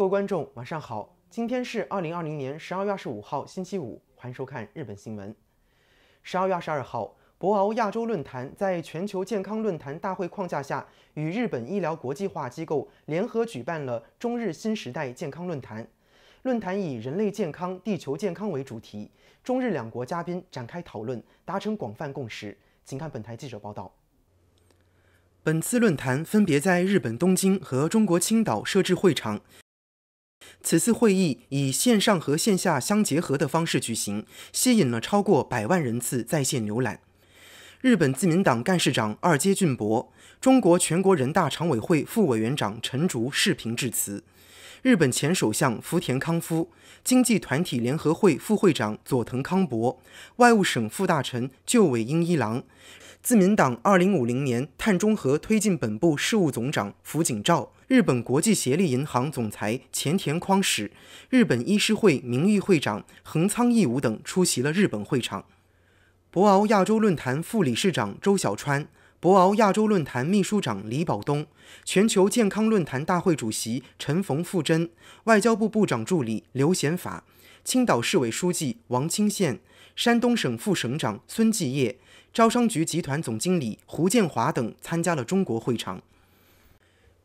各位观众，晚上好！今天是二零二零年十二月二十五号，星期五，欢迎收看日本新闻。十二月二十二号，博鳌亚洲论坛在全球健康论坛大会框架下，与日本医疗国际化机构联合举办了中日新时代健康论坛。论坛以人类健康、地球健康为主题，中日两国嘉宾展开讨论，达成广泛共识。请看本台记者报道。本次论坛分别在日本东京和中国青岛设置会场。此次会议以线上和线下相结合的方式举行，吸引了超过百万人次在线浏览。日本自民党干事长二阶俊博、中国全国人大常委会副委员长陈竺视频致辞。日本前首相福田康夫、经济团体联合会副会长佐藤康博、外务省副大臣旧尾英一郎、自民党2050年碳中和推进本部事务总长辅井照、日本国际协力银行总裁前田匡史、日本医师会名誉会长横仓义武等出席了日本会场。博鳌亚洲论坛副理事长周小川。博鳌亚洲论坛秘书长李保东、全球健康论坛大会主席陈冯富珍、外交部部长助理刘显法、青岛市委书记王清宪、山东省副省长孙继业、招商局集团总经理胡建华等参加了中国会场。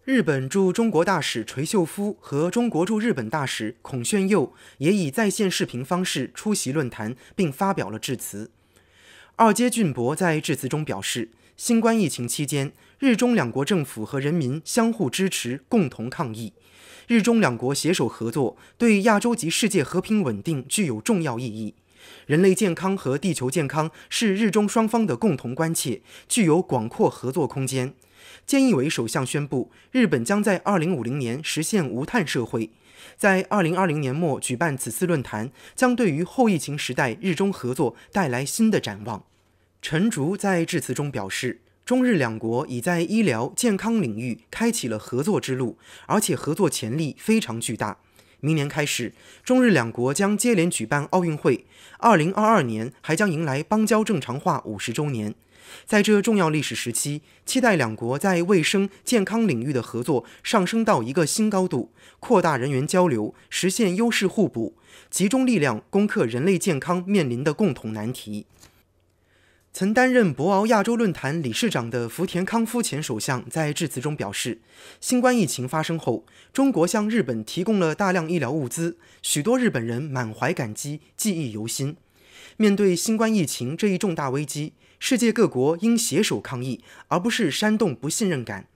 日本驻中国大使垂秀夫和中国驻日本大使孔铉佑也以在线视频方式出席论坛，并发表了致辞。二阶俊博在致辞中表示。新冠疫情期间，日中两国政府和人民相互支持，共同抗疫。日中两国携手合作，对亚洲及世界和平稳定具有重要意义。人类健康和地球健康是日中双方的共同关切，具有广阔合作空间。菅义伟首相宣布，日本将在2050年实现无碳社会。在2020年末举办此次论坛，将对于后疫情时代日中合作带来新的展望。陈竺在致辞中表示，中日两国已在医疗健康领域开启了合作之路，而且合作潜力非常巨大。明年开始，中日两国将接连举办奥运会，2022年还将迎来邦交正常化五十周年。在这重要历史时期，期待两国在卫生健康领域的合作上升到一个新高度，扩大人员交流，实现优势互补，集中力量攻克人类健康面临的共同难题。曾担任博鳌亚洲论坛理事长的福田康夫前首相在致辞中表示，新冠疫情发生后，中国向日本提供了大量医疗物资，许多日本人满怀感激，记忆犹新。面对新冠疫情这一重大危机，世界各国应携手抗疫，而不是煽动不信任感。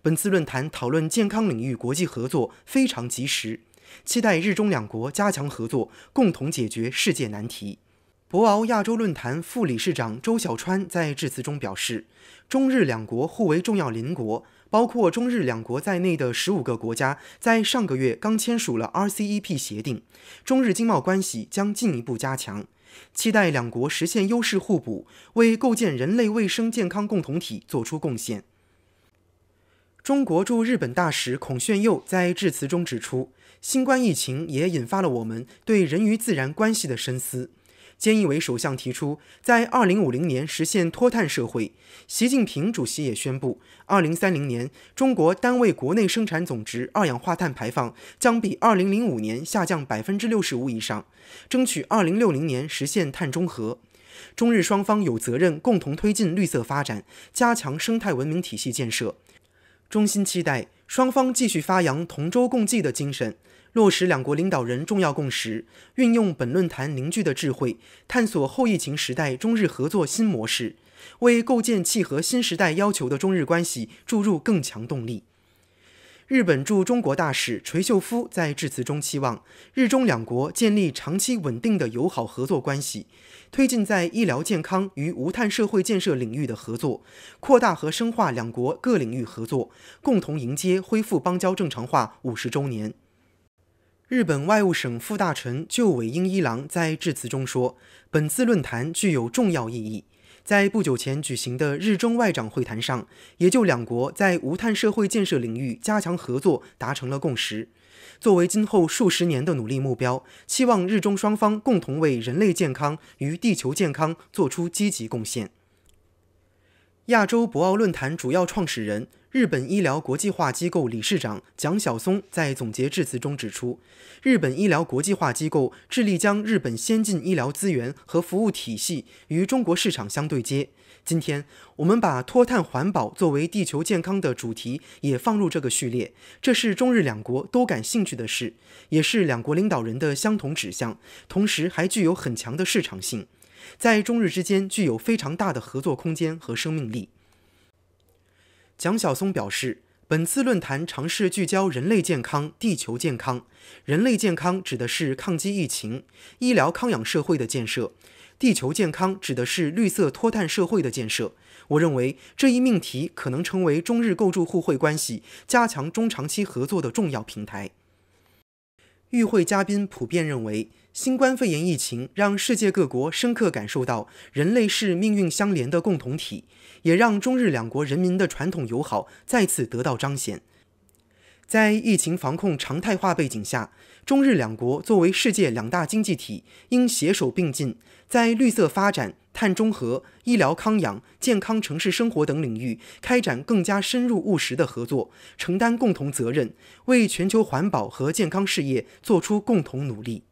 本次论坛讨论健康领域国际合作非常及时，期待日中两国加强合作，共同解决世界难题。博鳌亚洲论坛副理事长周小川在致辞中表示，中日两国互为重要邻国，包括中日两国在内的十五个国家在上个月刚签署了 RCEP 协定，中日经贸关系将进一步加强，期待两国实现优势互补，为构建人类卫生健康共同体作出贡献。中国驻日本大使孔铉佑在致辞中指出，新冠疫情也引发了我们对人与自然关系的深思。菅义伟首相提出，在2050年实现脱碳社会。习近平主席也宣布，2030年，中国单位国内生产总值二氧化碳排放将比2005年下降65%以上，争取2060年实现碳中和。中日双方有责任共同推进绿色发展，加强生态文明体系建设。衷心期待双方继续发扬同舟共济的精神。落实两国领导人重要共识，运用本论坛凝聚的智慧，探索后疫情时代中日合作新模式，为构建契合新时代要求的中日关系注入更强动力。日本驻中国大使垂秀夫在致辞中期望，日中两国建立长期稳定的友好合作关系，推进在医疗健康与无碳社会建设领域的合作，扩大和深化两国各领域合作，共同迎接恢复邦交正常化五十周年。日本外务省副大臣就尾英一郎在致辞中说：“本次论坛具有重要意义。在不久前举行的日中外长会谈上，也就两国在无碳社会建设领域加强合作达成了共识。作为今后数十年的努力目标，期望日中双方共同为人类健康与地球健康做出积极贡献。”亚洲博鳌论坛主要创始人。日本医疗国际化机构理事长蒋晓松在总结致辞中指出，日本医疗国际化机构致力将日本先进医疗资源和服务体系与中国市场相对接。今天我们把脱碳环保作为地球健康的主题也放入这个序列，这是中日两国都感兴趣的事，也是两国领导人的相同指向，同时还具有很强的市场性，在中日之间具有非常大的合作空间和生命力。蒋晓松表示，本次论坛尝试聚焦人类健康、地球健康。人类健康指的是抗击疫情、医疗康养社会的建设；地球健康指的是绿色脱碳社会的建设。我认为这一命题可能成为中日构筑互惠关系、加强中长期合作的重要平台。与会嘉宾普遍认为。新冠肺炎疫情让世界各国深刻感受到人类是命运相连的共同体，也让中日两国人民的传统友好再次得到彰显。在疫情防控常态化背景下，中日两国作为世界两大经济体，应携手并进，在绿色发展、碳中和、医疗康养、健康城市生活等领域开展更加深入务实的合作，承担共同责任，为全球环保和健康事业做出共同努力。